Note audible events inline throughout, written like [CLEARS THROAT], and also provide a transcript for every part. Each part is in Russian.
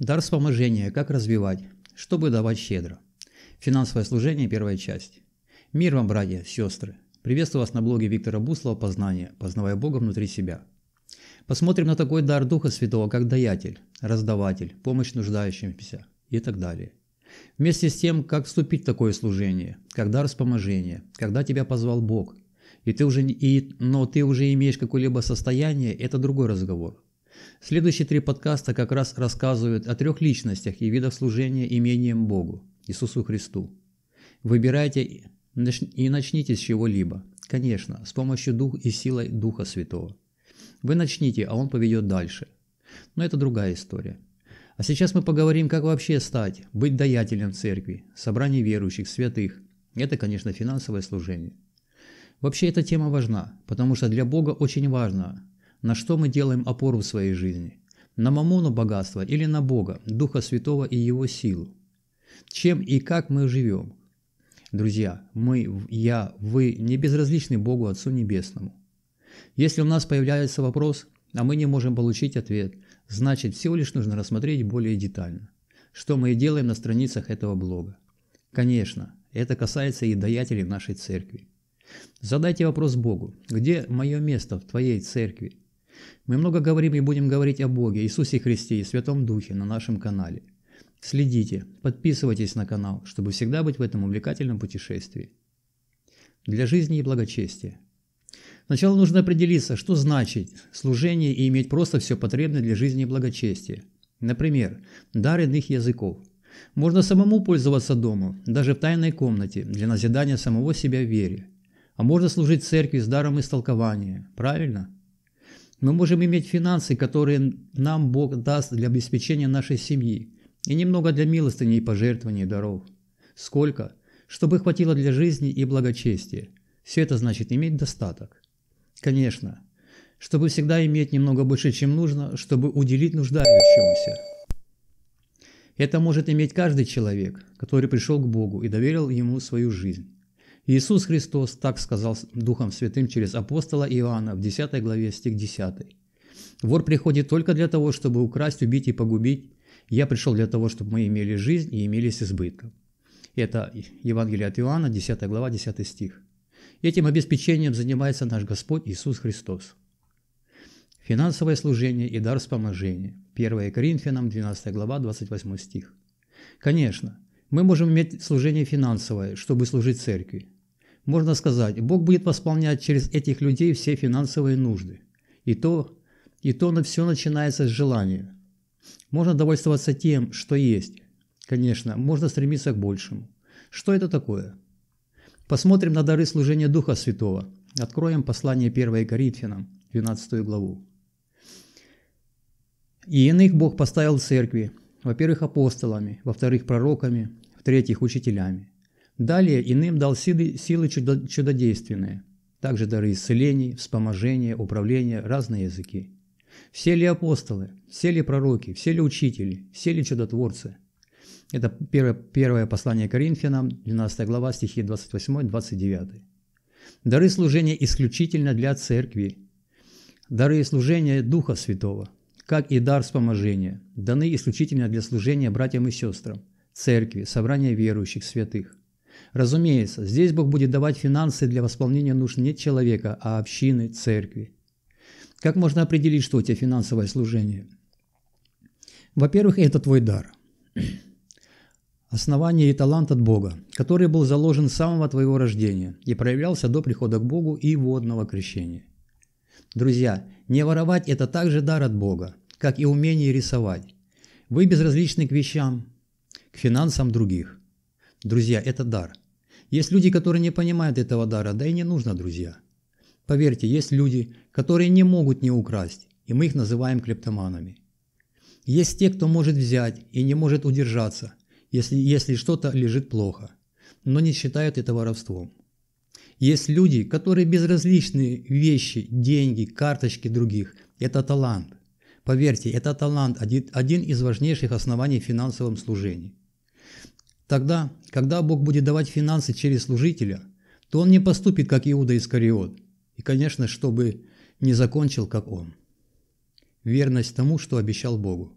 Дар вспоможения. Как развивать? Чтобы давать щедро. Финансовое служение. Первая часть. Мир вам, братья, сестры. Приветствую вас на блоге Виктора Буслова «Познание. Познавая Бога внутри себя». Посмотрим на такой дар Духа Святого, как даятель, раздаватель, помощь нуждающимся и так далее. Вместе с тем, как вступить в такое служение, как дар вспоможения, когда тебя позвал Бог, и ты уже, и, но ты уже имеешь какое-либо состояние, это другой разговор – Следующие три подкаста как раз рассказывают о трех личностях и видах служения имением Богу, Иисусу Христу. Выбирайте и начните с чего-либо. Конечно, с помощью дух и силой Духа Святого. Вы начните, а Он поведет дальше. Но это другая история. А сейчас мы поговорим, как вообще стать, быть даятелем церкви, собрании верующих, святых. Это, конечно, финансовое служение. Вообще эта тема важна, потому что для Бога очень важно, на что мы делаем опору в своей жизни? На мамону богатства или на Бога, Духа Святого и Его силу? Чем и как мы живем? Друзья, мы, я, вы не безразличны Богу Отцу Небесному. Если у нас появляется вопрос, а мы не можем получить ответ, значит всего лишь нужно рассмотреть более детально, что мы и делаем на страницах этого блога. Конечно, это касается и даятелей нашей церкви. Задайте вопрос Богу, где мое место в твоей церкви? Мы много говорим и будем говорить о Боге, Иисусе Христе и Святом Духе на нашем канале. Следите, подписывайтесь на канал, чтобы всегда быть в этом увлекательном путешествии. Для жизни и благочестия. Сначала нужно определиться, что значит служение и иметь просто все потребное для жизни и благочестия. Например, дар иных языков. Можно самому пользоваться дома, даже в тайной комнате, для назидания самого себя в вере. А можно служить церкви с даром истолкования, правильно? Мы можем иметь финансы, которые нам Бог даст для обеспечения нашей семьи, и немного для милостыни и пожертвований и даров. Сколько? Чтобы хватило для жизни и благочестия. Все это значит иметь достаток. Конечно, чтобы всегда иметь немного больше, чем нужно, чтобы уделить нуждающемуся. Это может иметь каждый человек, который пришел к Богу и доверил Ему свою жизнь. Иисус Христос так сказал Духом Святым через апостола Иоанна в 10 главе стих 10. «Вор приходит только для того, чтобы украсть, убить и погубить. Я пришел для того, чтобы мы имели жизнь и имелись избытком». Это Евангелие от Иоанна, 10 глава, 10 стих. Этим обеспечением занимается наш Господь Иисус Христос. Финансовое служение и дар вспоможения. 1 Коринфянам, 12 глава, 28 стих. Конечно, мы можем иметь служение финансовое, чтобы служить церкви. Можно сказать, Бог будет восполнять через этих людей все финансовые нужды. И то, и то на все начинается с желания. Можно довольствоваться тем, что есть. Конечно, можно стремиться к большему. Что это такое? Посмотрим на дары служения Духа Святого. Откроем послание 1 Коринфянам, 12 главу. «И иных Бог поставил в церкви, во-первых, апостолами, во-вторых, пророками, в-третьих, учителями. Далее иным дал силы, силы чудодейственные, также дары исцелений, вспоможения, управления, разные языки. Все ли апостолы, все ли пророки, все ли учители, все ли чудотворцы? Это первое, первое послание Коринфянам, 12 глава, стихи 28-29. Дары служения исключительно для церкви. Дары служения Духа Святого – как и дар вспоможения, даны исключительно для служения братьям и сестрам, церкви, собрания верующих, святых. Разумеется, здесь Бог будет давать финансы для восполнения нужд не человека, а общины, церкви. Как можно определить, что у тебя финансовое служение? Во-первых, это твой дар. [CLEARS THROAT] Основание и талант от Бога, который был заложен с самого твоего рождения и проявлялся до прихода к Богу и водного крещения. Друзья, не воровать – это также дар от Бога как и умение рисовать. Вы безразличны к вещам, к финансам других. Друзья, это дар. Есть люди, которые не понимают этого дара, да и не нужно, друзья. Поверьте, есть люди, которые не могут не украсть, и мы их называем клептоманами. Есть те, кто может взять и не может удержаться, если, если что-то лежит плохо, но не считают это воровством. Есть люди, которые безразличны вещи, деньги, карточки других. Это талант. Поверьте, это талант – один из важнейших оснований в финансовом служении. Тогда, когда Бог будет давать финансы через служителя, то он не поступит, как Иуда Искариот. И, конечно, чтобы не закончил, как он. Верность тому, что обещал Богу.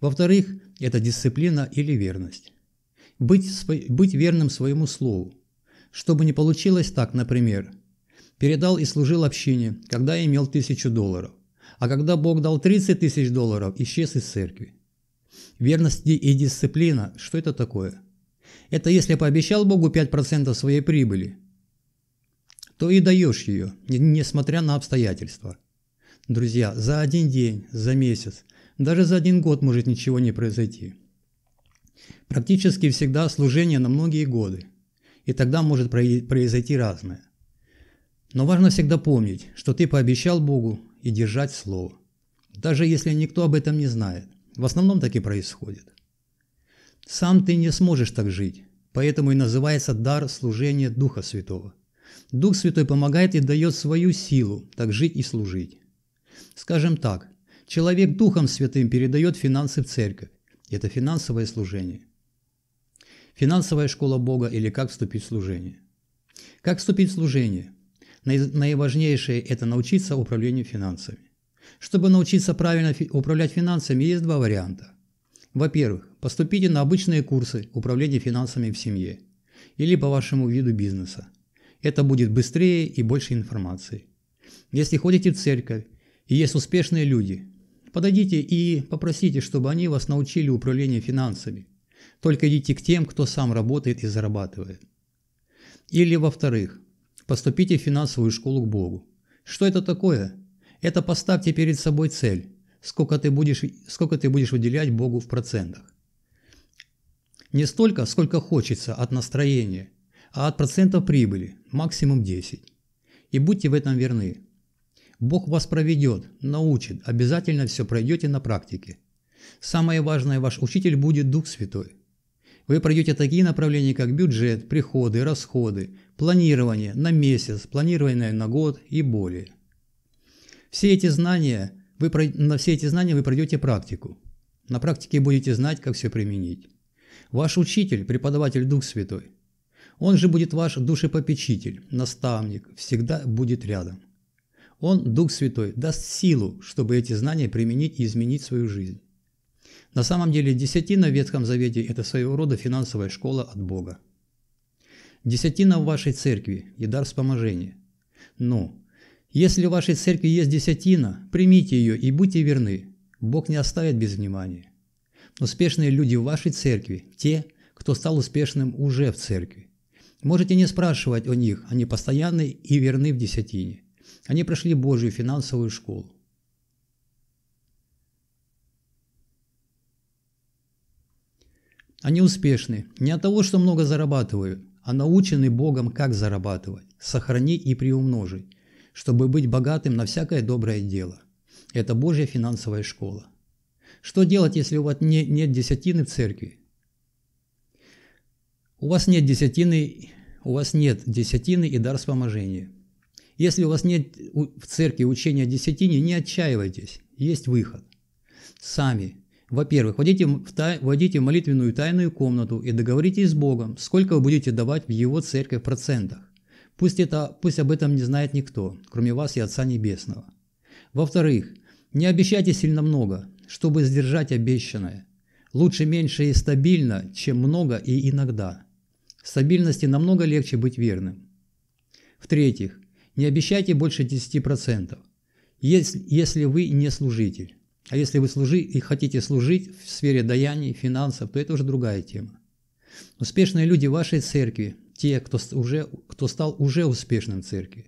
Во-вторых, это дисциплина или верность. Быть, быть верным своему слову. Чтобы не получилось так, например, передал и служил общине, когда имел тысячу долларов. А когда Бог дал 30 тысяч долларов, исчез из церкви. Верность и дисциплина – что это такое? Это если пообещал Богу 5% своей прибыли, то и даешь ее, несмотря на обстоятельства. Друзья, за один день, за месяц, даже за один год может ничего не произойти. Практически всегда служение на многие годы, и тогда может произойти разное. Но важно всегда помнить, что ты пообещал Богу, и держать слово. Даже если никто об этом не знает. В основном так и происходит. Сам ты не сможешь так жить, поэтому и называется дар служения Духа Святого. Дух Святой помогает и дает свою силу так жить и служить. Скажем так, человек Духом Святым передает финансы в церковь. Это финансовое служение. Финансовая школа Бога или как вступить в служение. Как вступить в служение? Наиважнейшее – это научиться управлению финансами. Чтобы научиться правильно фи управлять финансами, есть два варианта. Во-первых, поступите на обычные курсы управления финансами в семье или по вашему виду бизнеса. Это будет быстрее и больше информации. Если ходите в церковь и есть успешные люди, подойдите и попросите, чтобы они вас научили управлению финансами. Только идите к тем, кто сам работает и зарабатывает. Или во-вторых, Поступите в финансовую школу к Богу. Что это такое? Это поставьте перед собой цель, сколько ты будешь, сколько ты будешь выделять Богу в процентах. Не столько, сколько хочется от настроения, а от процента прибыли, максимум 10. И будьте в этом верны. Бог вас проведет, научит, обязательно все пройдете на практике. Самое важное, ваш учитель будет Дух Святой. Вы пройдете такие направления, как бюджет, приходы, расходы, планирование на месяц, планирование на год и более. Все эти знания вы, на все эти знания вы пройдете практику. На практике будете знать, как все применить. Ваш учитель, преподаватель Дух Святой, он же будет ваш душепопечитель, наставник, всегда будет рядом. Он, Дух Святой, даст силу, чтобы эти знания применить и изменить свою жизнь. На самом деле десятина в Ветхом Завете – это своего рода финансовая школа от Бога. Десятина в вашей церкви – и дар вспоможения. Но если в вашей церкви есть десятина, примите ее и будьте верны. Бог не оставит без внимания. Успешные люди в вашей церкви – те, кто стал успешным уже в церкви. Можете не спрашивать о них, они постоянны и верны в десятине. Они прошли Божью финансовую школу. Они успешны не от того, что много зарабатывают, а научены Богом, как зарабатывать, сохрани и приумножи, чтобы быть богатым на всякое доброе дело. Это Божья финансовая школа. Что делать, если у вас не, нет десятины в церкви? У вас нет десятины, у вас нет десятины и дар вспоможения. Если у вас нет в церкви учения о десятине, не отчаивайтесь, есть выход. Сами во-первых, войдите в, тай, войдите в молитвенную тайную комнату и договоритесь с Богом, сколько вы будете давать в Его церкви в процентах. Пусть, это, пусть об этом не знает никто, кроме вас и Отца Небесного. Во-вторых, не обещайте сильно много, чтобы сдержать обещанное. Лучше меньше и стабильно, чем много и иногда. В стабильности намного легче быть верным. В-третьих, не обещайте больше 10%, если, если вы не служитель. А если вы служи, и хотите служить в сфере даяний, финансов, то это уже другая тема. Успешные люди вашей церкви, те, кто, уже, кто стал уже успешным в церкви,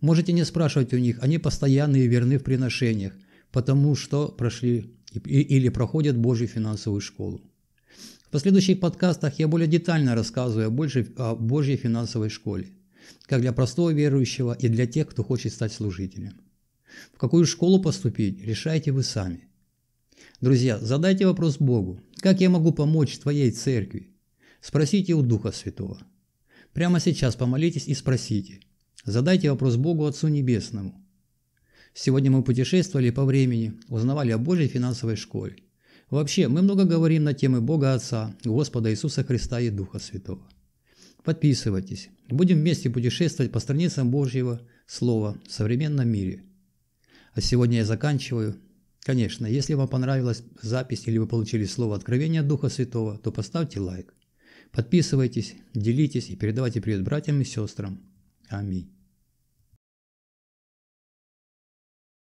можете не спрашивать у них, они постоянные верны в приношениях, потому что прошли или проходят Божью финансовую школу. В последующих подкастах я более детально рассказываю больше о Божьей финансовой школе, как для простого верующего и для тех, кто хочет стать служителем. В какую школу поступить, решайте вы сами. Друзья, задайте вопрос Богу, как я могу помочь твоей церкви? Спросите у Духа Святого. Прямо сейчас помолитесь и спросите. Задайте вопрос Богу Отцу Небесному. Сегодня мы путешествовали по времени, узнавали о Божьей финансовой школе. Вообще, мы много говорим на темы Бога Отца, Господа Иисуса Христа и Духа Святого. Подписывайтесь. Будем вместе путешествовать по страницам Божьего Слова в современном мире – а сегодня я заканчиваю. Конечно, если вам понравилась запись или вы получили слово откровения Духа Святого, то поставьте лайк. Подписывайтесь, делитесь и передавайте привет братьям и сестрам. Аминь.